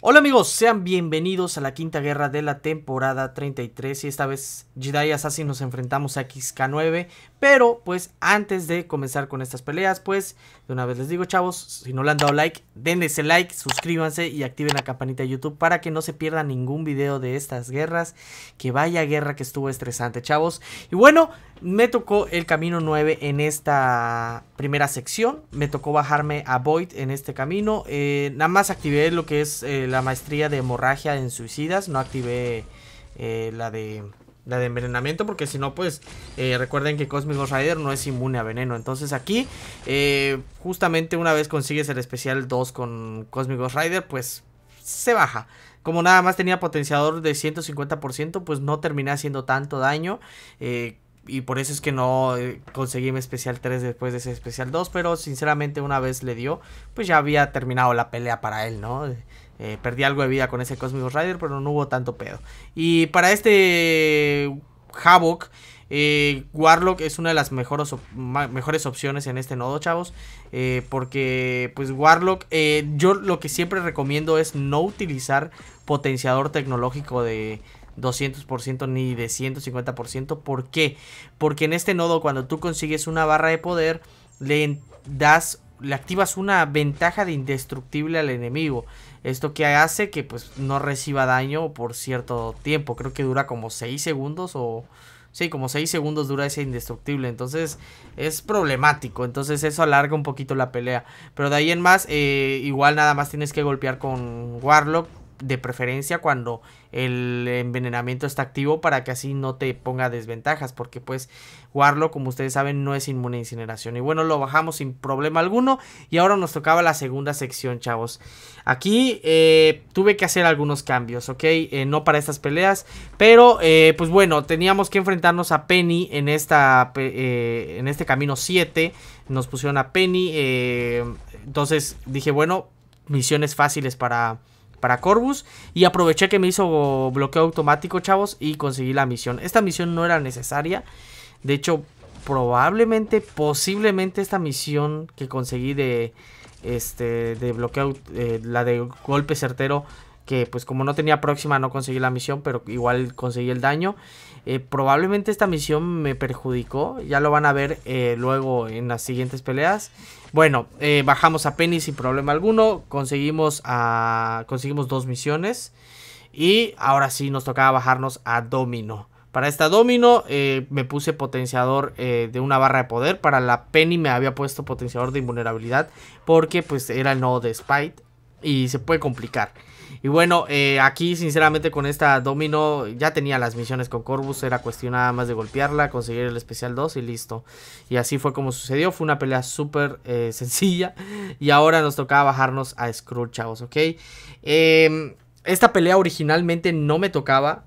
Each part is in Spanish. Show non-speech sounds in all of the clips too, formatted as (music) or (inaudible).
Hola amigos, sean bienvenidos a la quinta guerra de la temporada 33 y esta vez Jedi Assassin nos enfrentamos a XK9 pero pues antes de comenzar con estas peleas pues de una vez les digo chavos si no le han dado like denle ese like, suscríbanse y activen la campanita de YouTube para que no se pierda ningún video de estas guerras que vaya guerra que estuvo estresante chavos y bueno me tocó el camino 9 en esta primera sección me tocó bajarme a Void en este camino eh, nada más activé lo que es eh, la maestría de hemorragia en suicidas. No activé eh, la de la de envenenamiento, porque si no, pues eh, recuerden que Cosmic Rider no es inmune a veneno. Entonces aquí, eh, justamente una vez consigues el especial 2 con Cosmic Rider, pues se baja. Como nada más tenía potenciador de 150%, pues no terminé haciendo tanto daño. y por eso es que no conseguí mi especial 3 después de ese especial 2. Pero sinceramente una vez le dio, pues ya había terminado la pelea para él, ¿no? Eh, perdí algo de vida con ese Cosmic Rider, pero no hubo tanto pedo. Y para este Havoc, eh, Warlock es una de las mejores, mejores opciones en este nodo, chavos. Eh, porque, pues, Warlock, yo lo que siempre recomiendo es no utilizar potenciador tecnológico de, 200% ni de 150%. ¿Por qué? Porque en este nodo cuando tú consigues una barra de poder le das le activas una ventaja de indestructible al enemigo. Esto que hace que pues no reciba daño por cierto tiempo. Creo que dura como 6 segundos o... Sí, como 6 segundos dura ese indestructible. Entonces es problemático. Entonces eso alarga un poquito la pelea. Pero de ahí en más, eh, igual nada más tienes que golpear con Warlock de preferencia cuando el envenenamiento está activo para que así no te ponga desventajas porque pues Warlock como ustedes saben no es inmune a incineración y bueno lo bajamos sin problema alguno y ahora nos tocaba la segunda sección chavos aquí eh, tuve que hacer algunos cambios ok eh, no para estas peleas pero eh, pues bueno teníamos que enfrentarnos a Penny en esta en este camino 7 nos pusieron a Penny entonces dije bueno misiones fáciles para para Corvus. Y aproveché que me hizo bloqueo automático, chavos, y conseguí la misión. Esta misión no era necesaria. De hecho, probablemente, posiblemente esta misión que conseguí de... Este, de bloqueo, eh, la de golpe certero que pues como no tenía próxima no conseguí la misión, pero igual conseguí el daño. Eh, probablemente esta misión me perjudicó, ya lo van a ver eh, luego en las siguientes peleas. Bueno, eh, bajamos a Penny sin problema alguno, conseguimos, a, conseguimos dos misiones y ahora sí nos tocaba bajarnos a Domino. Para esta Domino me puse potenciador de una barra de poder, para la Penny me había puesto potenciador de invulnerabilidad porque pues era el nodo de Spite y se puede complicar. Y bueno, eh, aquí sinceramente con esta Domino ya tenía las misiones con Corvus, era cuestión nada más de golpearla, conseguir el especial 2 y listo. Y así fue como sucedió, fue una pelea súper eh, (laughs) sencilla y ahora nos tocaba bajarnos a Skrull, chavos, ¿ok? Em, esta pelea originalmente no me tocaba,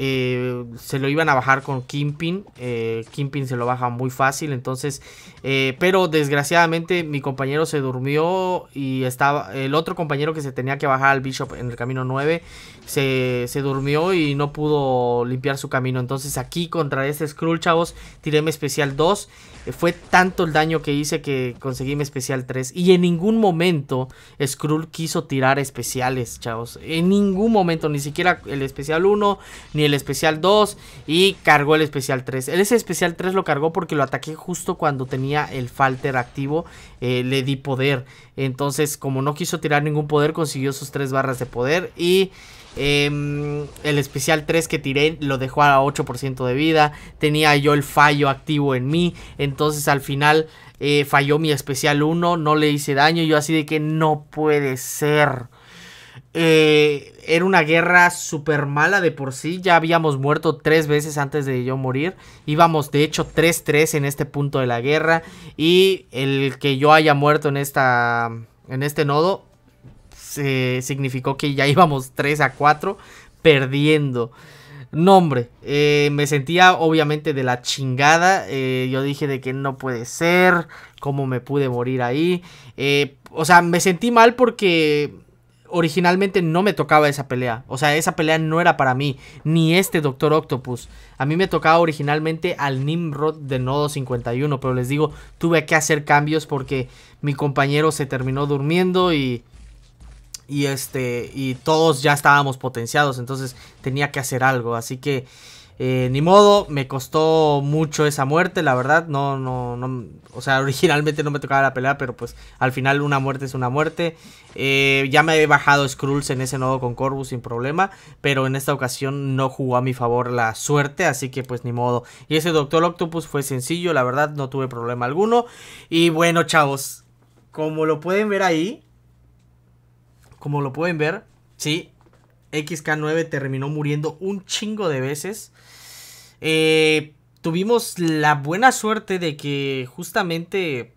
eh, se lo iban a bajar con Kimpin. Eh, Kimpin se lo baja muy fácil. Entonces, eh, pero desgraciadamente mi compañero se durmió y estaba el otro compañero que se tenía que bajar al Bishop en el camino 9 se, se durmió y no pudo limpiar su camino. Entonces, aquí contra este Skrull, chavos, tiré mi especial 2. Eh, fue tanto el daño que hice que conseguí mi especial 3. Y en ningún momento Skrull quiso tirar especiales, chavos. En ningún momento, ni siquiera el especial 1 ni el el especial 2 y cargó el especial 3. Ese especial 3 lo cargó porque lo ataqué justo cuando tenía el falter activo. Eh, le di poder. Entonces, como no quiso tirar ningún poder, consiguió sus 3 barras de poder. Y em, el especial 3 que tiré lo dejó a 8% de vida. Tenía yo el fallo activo en mí. Entonces, al final... Eh, falló mi especial 1, no le hice daño, yo así de que no puede ser. Eh, era una guerra super mala de por sí. Ya habíamos muerto tres veces antes de yo morir. Íbamos de hecho 3-3 en este punto de la guerra. Y el que yo haya muerto en, esta, en este nodo significó que ya (laughs) íbamos 3 a 4 perdiendo. No, hombre, eh, me sentía obviamente de la chingada. Eh, yo dije de que no puede ser, cómo me pude morir ahí. o sea, me sentí mal porque originalmente no me tocaba esa pelea. O sea, esa pelea no era para mí, ni este Doctor Octopus. A mí me tocaba originalmente al Nimrod de Nodo 51, pero les digo, tuve que hacer cambios porque mi compañero se terminó durmiendo y... Y este, y todos ya estábamos potenciados, entonces tenía que hacer algo. Así que eh, ni modo, me costó mucho esa muerte, la verdad. No, no, no. O sea, (laughs) originalmente no me tocaba la pelea, pero pues al final una muerte es una muerte. Eh, ya me he bajado Skrulls en ese nodo con Corvus sin problema, pero en esta ocasión no jugó a mi favor la suerte, así que pues ni modo. Y ese Doctor Octopus fue sencillo, la verdad, no tuve problema alguno. Y bueno, chavos, como lo pueden ver ahí, como lo pueden ver, sí, XK9 terminó muriendo un chingo de veces. Eh, tuvimos la buena suerte de que justamente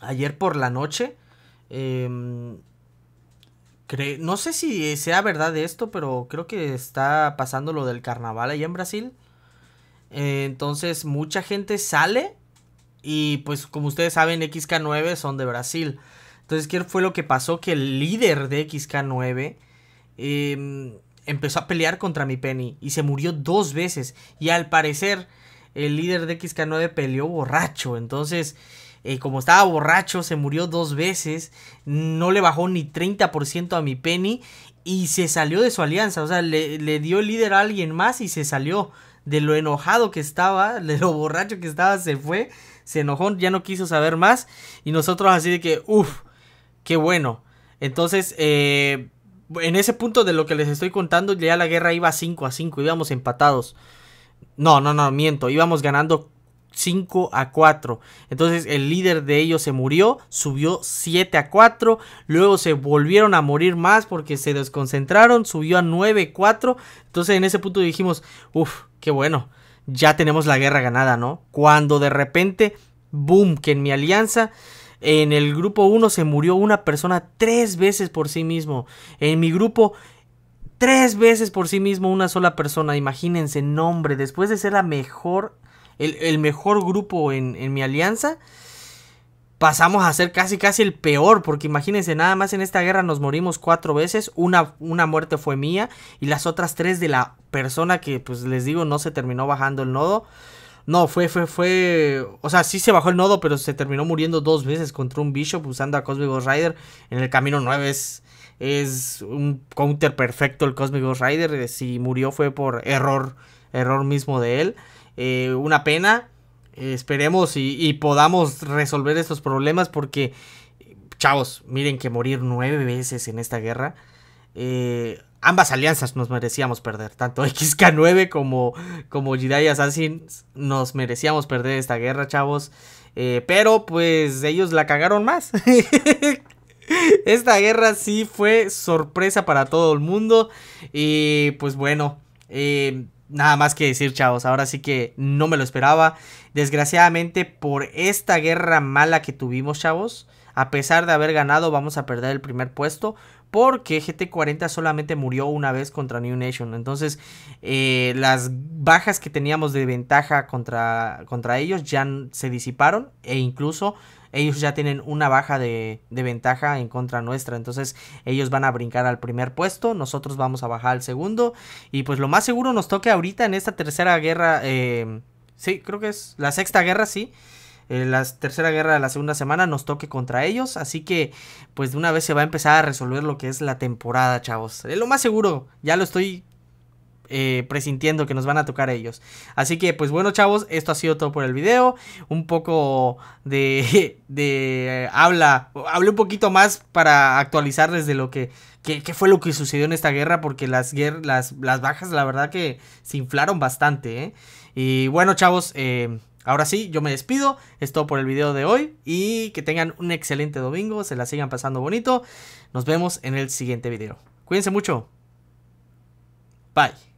ayer por la noche... Em, no sé si sea verdad esto, pero creo que está pasando lo del carnaval allá en Brasil. Eh, entonces mucha gente sale y pues como ustedes saben XK9 son de Brasil. Entonces, ¿qué fue lo que pasó? Que el líder de XK9 Em, empezó a pelear contra mi Penny y se murió dos veces. Y al parecer el líder de XK9 peleó borracho. Entonces, eh, como estaba borracho, se murió dos veces. No le bajó ni 30% a mi Penny y se salió de su alianza. O sea, le, dio el líder a alguien más y se salió de lo enojado que estaba, de lo borracho que estaba, se fue, se enojó, ya no quiso saber más. Y nosotros así de que, uff, qué bueno. Entonces, eh, en ese punto de lo que les estoy contando, ya la guerra iba 5 a 5, íbamos empatados. No, no, no, miento, íbamos ganando 5 a 4. Entonces el líder de ellos se murió, subió 7 a 4, luego se volvieron a morir más porque se desconcentraron, subió a 9 a 4. Entonces en ese punto dijimos, uff, qué bueno, ya tenemos la guerra ganada, ¿no? Cuando de repente, boom, que en mi alianza en el grupo 1 se murió una persona tres veces por sí mismo. En mi grupo tres veces por sí mismo una sola persona. Imagínense, nombre. Después de ser la mejor, el, mejor grupo en, mi alianza, pasamos a ser casi, casi el peor. Porque imagínense, nada más en esta guerra nos morimos cuatro veces. Una, una muerte fue mía y las otras tres de la persona que, pues les digo, no se terminó bajando el nodo. No, fue, fue, fue. O sea, sí se bajó el nodo, pero se terminó muriendo dos veces contra un Bishop usando a Cosmic Rider. En el camino 9 es, un counter perfecto el Cosmic Rider. Eh, si murió fue por error, error mismo de él. Eh, una pena. Eh, esperemos y, y podamos resolver estos problemas porque, chavos, miren que morir nueve veces en esta guerra. Eh, ambas alianzas nos merecíamos perder. Tanto XK9 como, como Jedi Assassin nos merecíamos perder esta guerra, chavos. Eh, pero pues ellos la cagaron más. (laughs) esta guerra sí fue sorpresa para todo el mundo. Y pues bueno. Eh, nada más que decir, chavos. Ahora sí que no me lo esperaba. Desgraciadamente, por esta guerra mala que tuvimos, chavos. A pesar de haber ganado, vamos a perder el primer puesto porque GT40 solamente murió una vez contra New Nation. Entonces, eh, las bajas que teníamos de ventaja contra, contra ellos ya se disiparon e incluso ellos ya tienen una baja de, ventaja en contra nuestra. Entonces ellos van a brincar al primer puesto, nosotros vamos a bajar al segundo. Y pues lo más seguro nos toque ahorita en esta tercera guerra. Eh, sí, creo que es la sexta guerra, sí. Eh, la tercera guerra de la segunda semana nos toque contra ellos. Así que, pues de una vez se va a empezar a resolver lo que es la temporada, chavos. Es lo más seguro, ya lo estoy eh, presintiendo que nos van a tocar ellos. Así que, pues bueno, chavos, esto ha sido todo por el video. Un poco de, (laughs) de eh, habla, hablé un poquito más para actualizarles de lo que, que, fue lo que sucedió en esta guerra, porque las, las, las bajas, la verdad que se inflaron bastante. ¿eh? Y bueno, chavos, eh Ahora sí, yo me despido. Es todo por el video de hoy. Y que tengan un excelente domingo. Se la sigan pasando bonito. Nos vemos en el siguiente video. Cuídense mucho. Bye.